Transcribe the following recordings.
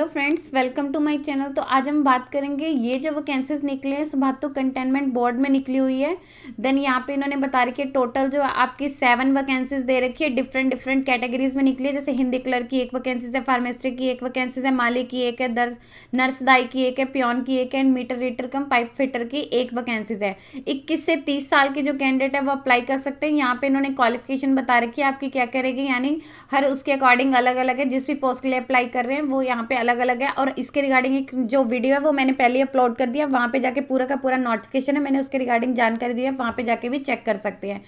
hello friends welcome to my channel तो आज हम बात करेंगे ये जो वैकेंसीज निकले हैं सुबह तो कंटेनमेंट बोर्ड में निकली हुई है देन यहाँ पे इन्होंने बता रखी है टोटल जो आपकी सेवन वैकेंसीज दे रखी है डिफरेंट डिफरेंट कैटेगरीज में निकली है जैसे हिंदी क्लर्क की एक वैकेंसीज है फार्मेस्ट्री की एक वैकेंसीज है माली की एक है दर्स नर्सदाई की एक है प्योन की एक है and meter reader cum pipe fitter की एक वैकेंसीज है इक्कीस से तीस साल के जो कैंडिडेट है वो अप्लाई कर सकते हैं यहाँ पे इन्होंने क्वालिफिकेशन बता रखी है आपकी क्या करेगी यानी हर उसके अकॉर्डिंग अलग अलग है जिस भी पोस्ट के लिए अप्लाई कर रहे हैं वो यहाँ पे अलग अलग अलग है और इसके रिगार्डिंग एक जो वीडियो है वो मैंने पहले अपलोड कर दिया वहाँ पे जाके पूरा का पूरा नोटिफिकेशन है मैंने उसके रिगार्डिंग जानकारी दी है वहाँ पे जाके भी चेक कर सकते हैं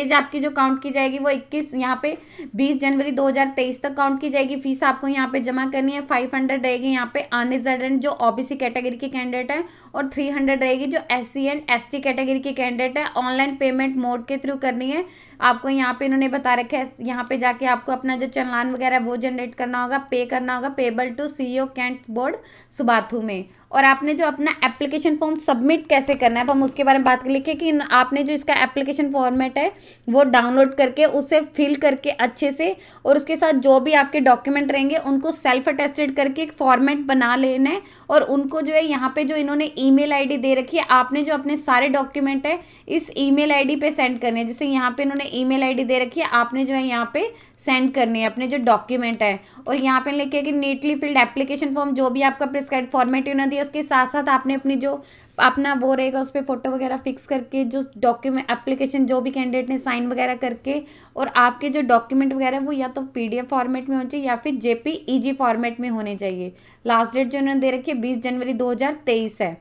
एज आपकी जो काउंट की जाएगी वो इक्कीस यहाँ पे बीस जनवरी दो तक काउंट की जाएगी फीस आपको यहाँ पे जमा करनी है फाइव रहेगी यहाँ पे अनरिजर्वेंट जो ओ कैटेगरी के कैंडिडेट है और थ्री रहेगी जो S C and S category के कैंडिडेट है ऑनलाइन पेमेंट मोड के थ्रू करनी है आपको यहाँ पे इन्होंने बता रखा है यहाँ पे जाके आपको अपना जो चलान वगैरह वो जनरेट करना होगा पे करना होगा payable to CEO cantt board Subathu में और आपने जो अपना एप्लीकेशन फॉर्म सबमिट कैसे करना है अब हम उसके बारे में बात कर लिखे कि आपने जो इसका एप्लीकेशन फॉर्मेट है वो डाउनलोड करके उसे फिल करके अच्छे से और उसके साथ जो भी आपके डॉक्यूमेंट रहेंगे उनको सेल्फ अटेस्टेड करके एक फॉर्मेट बना लेना है और उनको जो है यहाँ पे जो इन्होंने ई मेल दे रखी है आपने जो अपने सारे डॉक्यूमेंट है इस ईमेल आईडी पे सेंड करने हैं जैसे यहाँ पे इन्होंने ई मेल दे रखी है आपने जो है यहाँ पे सेंड करनी है अपने जो डॉक्यूमेंट है और यहाँ पे लिखे कि नीटली फिल्ड एप्लीकेशन फॉर्म जो भी आपका प्रिस्क्राइब फॉर्मेट इन्होंने दिया चाहिए उसके साथ साथ आपने अपनी जो अपना वो रहेगा उस पर फोटो वगैरह फिक्स करके जो डॉक्यूमेंट एप्लीकेशन जो भी कैंडिडेट ने साइन वगैरह करके और आपके जो डॉक्यूमेंट वगैरह वो या तो पीडीएफ फॉर्मेट में होने चाहिए या फिर जेपीईजी फॉर्मेट e में होने चाहिए लास्ट डेट जो उन्होंने दे रखी है बीस जनवरी दो है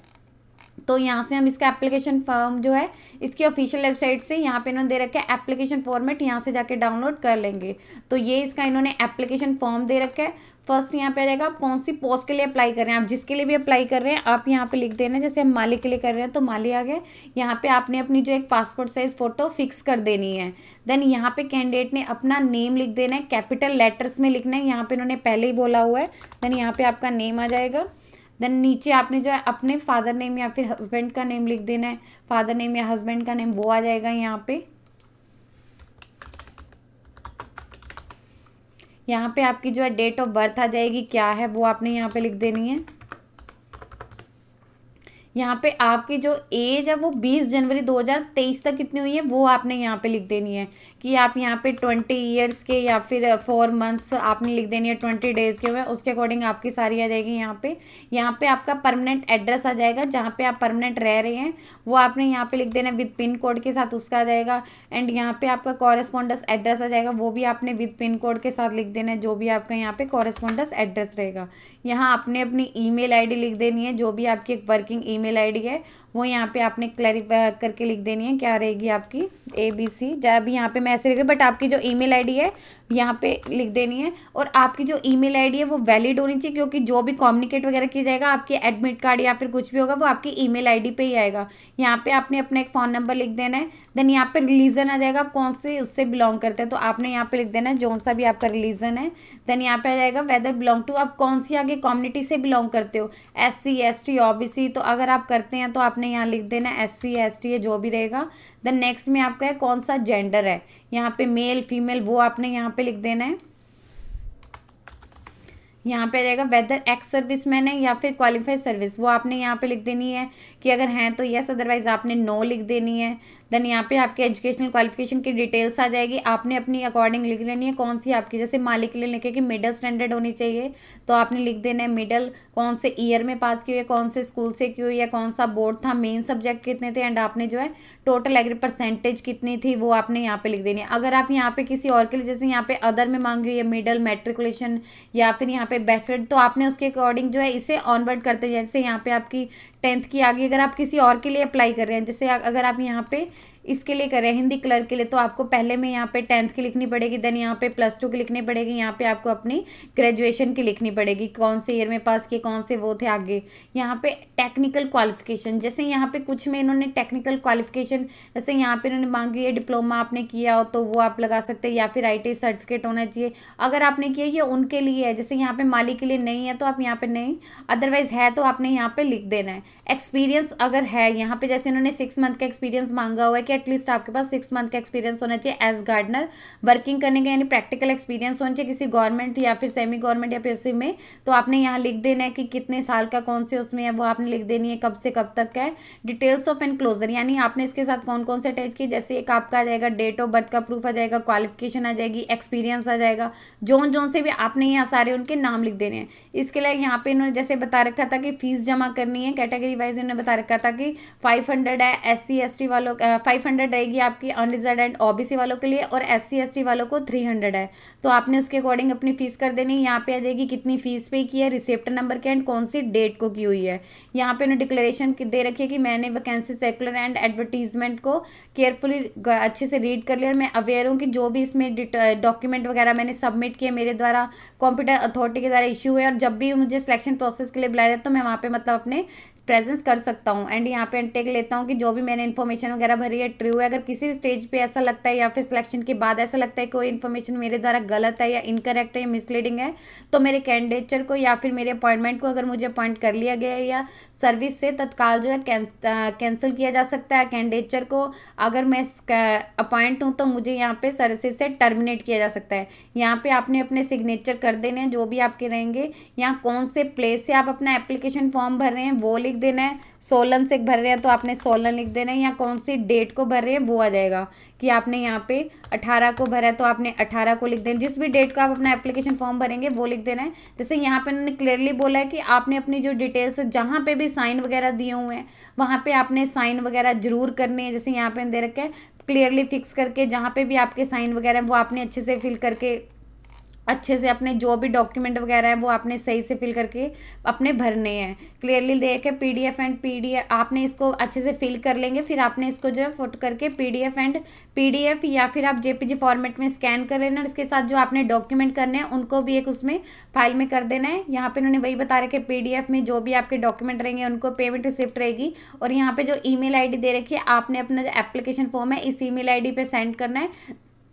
तो यहाँ से हम इसका एप्लीकेशन फॉर्म जो है इसकी ऑफिशियल वेबसाइट से यहाँ पे इन्होंने दे रखा है एप्लीकेशन फॉर्मेट यहाँ से जाके डाउनलोड कर लेंगे तो ये इसका इन्होंने एप्लीकेशन फॉर्म दे रखा है फर्स्ट यहाँ पे जाएगा आप कौन सी पोस्ट के लिए अप्लाई कर रहे हैं आप जिसके लिए भी अप्लाई कर रहे हैं आप यहाँ पे लिख देना जैसे हम माली के लिए कर रहे हैं तो माली आ गए यहाँ पे आपने अपनी जो एक पासपोर्ट साइज फ़ोटो फिक्स कर देनी है देन यहाँ पे कैंडिडेट ने अपना नेम लिख देना है कैपिटल लेटर्स में लिखना है यहाँ पे इन्होंने पहले ही बोला हुआ है देन यहाँ पे आपका नेम आ जाएगा देन नीचे आपने जो है अपने फादर नेम या फिर हस्बैंड का नेम लिख देना है फादर नेम या हस्बैंड का नेम वो आ जाएगा यहाँ पे यहाँ पे आपकी जो है डेट ऑफ बर्थ आ जाएगी क्या है वो आपने यहाँ पे लिख देनी है यहाँ पे आपकी जो एज है वो 20 जनवरी 2023 तक कितनी हुई है वो आपने यहाँ पे लिख देनी है कि आप यहाँ पे ट्वेंटी ईयर्स के या फिर फोर uh, मंथ्स आपने लिख देनी है ट्वेंटी डेज़ के हुए उसके अकॉर्डिंग आपकी सारी आ जाएगी यहाँ पे यहाँ पे आपका परमानेंट एड्रेस आ जाएगा जहाँ पे आप परमानेंट रह रहे हैं वो आपने यहाँ पे लिख देना विद पिन कोड के साथ उसका आ जाएगा एंड यहाँ पे आपका कॉरेस्पॉन्डस एड्रेस आ जाएगा वो भी आपने विद पिन कोड के साथ लिख देना है जो भी आपका यहाँ पे कॉरेस्पॉन्डस एड्रेस रहेगा यहाँ आपने अपनी ई मेल लिख देनी है जो भी आपकी एक वर्किंग ई मेल है वो यहाँ पे आपने क्लैरिफाई करके लिख देनी है क्या रहेगी आपकी ए बी सी जब यहाँ पे मैसेज बट आपकी जो ईमेल आईडी है यहाँ पे लिख देनी है और आपकी जो ईमेल आईडी है वो वैलिड होनी चाहिए क्योंकि जो भी कम्युनिकेट वगैरह किया जाएगा आपके एडमिट कार्ड या फिर कुछ भी होगा वो आपकी ईमेल आईडी पे ही आएगा यहाँ पे आपने अपना एक फ़ोन नंबर लिख देना है देन यहाँ पे रिलीजन आ जाएगा आप कौन से उससे बिलोंग करते हैं तो आपने यहाँ पर लिख देना है जौन सा भी आपका रिलीजन है देन यहाँ पे आ जाएगा वेदर बिलोंग टू आप कौन सी आगे कम्युनिटी से बिलोंग करते हो S C S T O B C तो अगर आप करते हैं तो आपने यहाँ लिख देना एस सी एस टी है जो भी रहेगा देन नेक्स्ट में आपका है कौन सा जेंडर है यहाँ पे मेल फीमेल वो आपने यहाँ पे लिख देना है यहाँ पे जाएगा वेदर एक्स सर्विस मैन है या फिर क्वालिफाइड सर्विस वो आपने यहाँ पे लिख देनी है कि अगर हैं तो यस अदरवाइज आपने नो लिख देनी है देन यहाँ पे आपके एजुकेशनल क्वालिफिकेशन की डिटेल्स आ जाएगी आपने अपनी अकॉर्डिंग लिख लेनी है कौन सी आपकी जैसे मालिक के लिए लिखे कि मिडल स्टैंडर्ड होनी चाहिए तो आपने लिख देना है मिडल कौन से ईयर में पास की हुई है कौन से स्कूल से की हुई है कौन सा बोर्ड था मेन सब्जेक्ट कितने थे एंड आपने जो है टोटल एग्री परसेंटेज कितनी थी वो आपने यहाँ पर लिख देनी है अगर आप यहाँ पे किसी और के लिए जैसे यहाँ पे अदर में मांगी हुई है मिडल मेट्रिकुलेशन या फिर यहाँ पे बेस्ट तो आपने उसके अकॉर्डिंग जो है इसे ऑनवर्ड करते जैसे यहाँ पर आपकी टेंथ की आगे अगर आप किसी और के लिए अप्लाई कर रहे हैं जैसे अगर आप यहाँ पर इसके लिए करें हिंदी कलर के लिए तो आपको पहले में यहाँ पे टेंथ की लिखनी पड़ेगी देन यहाँ पे प्लस टू की लिखनी पड़ेगी यहाँ पे आपको अपनी ग्रेजुएशन की लिखनी पड़ेगी कौन से ईयर में पास किए कौन से वो थे आगे यहाँ पे टेक्निकल क्वालिफिकेशन जैसे यहाँ पे कुछ में इन्होंने टेक्निकल क्वालिफिकेशन जैसे यहाँ पे इन्होंने मांगी है डिप्लोमा आपने किया हो तो वो आप लगा सकते हैं या फिर आई सर्टिफिकेट होना चाहिए अगर आपने किया ये उनके लिए है जैसे यहाँ पे माली के लिए नहीं है तो आप यहाँ पे नहीं अदरवाइज़ है तो आपने यहाँ पे लिख देना है एक्सपीरियंस अगर है यहाँ पे जैसे इन्होंने सिक्स मंथ का एक्सपीरियंस मांगा हुआ है कि एटलीस्ट आपके पास सिक्स मंथ का एक्सपीरियंस होना चाहिए एज गार्डनर वर्किंग करने का यानी प्रैक्टिकल एक्सपीरियंस होना चाहिए किसी गवर्नमेंट या फिर सेमी गवर्नमेंट या पी में तो आपने यहाँ लिख देना है कि कितने साल का कौन से उसमें है वो आपने लिख देनी है कब से कब तक है डिटेल्स ऑफ एनक्लोजर यानी आपने इसके साथ कौन कौन से अटैच किए जैसे एक आपका आ जाएगा डेट ऑफ बर्थ का प्रूफ आ जाएगा क्वालिफिकेशन आ जाएगी एक्सपीरियंस आ जाएगा जोन जोन से भी आपने यहाँ सारे उनके नाम लिख देने हैं इसके लिए यहाँ पे इन्होंने जैसे बता रखा था कि फीस जमा करनी है कैटेगरी वाइज इन्होंने बता रखा था कि फाइव है एस सी वालों फाइव फाइव हंड्रेड रहेगी आपकी अनरिजर्व एंड ओबीसी वालों के लिए और एस सी वालों को थ्री हंड्रेड है तो आपने उसके अकॉर्डिंग अपनी फीस कर देनी यहाँ पे आ जाएगी कितनी फीस पे की है रिसिप्ट नंबर के एंड कौन सी डेट को की हुई है यहाँ पे उन्हें डिक्लेरेशन दे रखी है कि मैंने वैकेंसी सेकुलर एंड एडवर्टीजमेंट को केयरफुली अच्छे से रीड कर लिया और मैं अवेयर हूँ कि जो भी इसमें डॉक्यूमेंट वगैरह मैंने सबमिट किए मेरे द्वारा कॉम्पिटेंट अथॉरिटी के द्वारा इशू है और जब भी मुझे सिलेक्शन प्रोसेस के लिए बुलाया जाए तो मैं वहाँ पर मतलब अपने प्रेजेंस कर सकता हूँ एंड यहाँ पे टेक लेता हूँ कि जो भी मैंने इन्फॉर्मेशन वगैरह भरी है ट्रू है अगर किसी स्टेज पे ऐसा लगता है या फिर सिलेक्शन के बाद ऐसा लगता है कोई इन्फॉर्मेशन मेरे द्वारा गलत है या इनकरेक्ट है या मिसलीडिंग है तो मेरे कैंडिडेचर को या फिर मेरे अपॉइंटमेंट को अगर मुझे अपॉइंट कर लिया गया है या सर्विस से तत्काल जो है कैंसिल किया जा सकता है कैंडिडेचर को अगर मैं अपॉइंट हूँ तो मुझे यहाँ पे सर्विस से टर्मिनेट किया जा सकता है यहाँ पे आपने अपने सिग्नेचर कर देने हैं जो भी आपके रहेंगे यहाँ कौन से प्लेस से आप अपना एप्लीकेशन फॉर्म भर रहे हैं वो लिख देना है सोलन से भर रहे हैं तो आपने सोलन लिख देना है या कौन सी डेट को भर रहे हैं वो आ जाएगा कि आपने यहाँ पे 18 को भरा है तो आपने 18 को लिख देना जिस भी डेट को आप अपना एप्लीकेशन फॉर्म भरेंगे वो लिख देना है जैसे यहाँ पे उन्होंने क्लियरली बोला है कि आपने अपनी जो डिटेल्स जहाँ पे भी साइन वगैरह दिए हुए हैं वहाँ पे आपने साइन वगैरह जरूर करने हैं जैसे यहाँ पे दे रखे है क्लियरली फिक्स करके जहाँ पे भी आपके साइन वगैरह वो आपने अच्छे से फिल करके अच्छे से अपने जो भी डॉक्यूमेंट वगैरह है वो आपने सही से फिल करके अपने भरने हैं क्लियरली देख के पी एंड पी आपने इसको अच्छे से फिल कर लेंगे फिर आपने इसको जो है फोटो करके पी एंड पी या फिर आप जेपीजी फॉर्मेट में स्कैन कर लेना इसके साथ जो आपने डॉक्यूमेंट करने हैं उनको भी एक उसमें फाइल में कर देना है यहाँ पर उन्होंने वही बता कि पी में जो भी आपके डॉक्यूमेंट रहेंगे उनको पेमेंट रिसिप्ट रहेगी और यहाँ पर जो ई मेल दे रखी है आपने अपना जो एप्लीकेशन फॉर्म है इस ई मेल पे सेंड करना है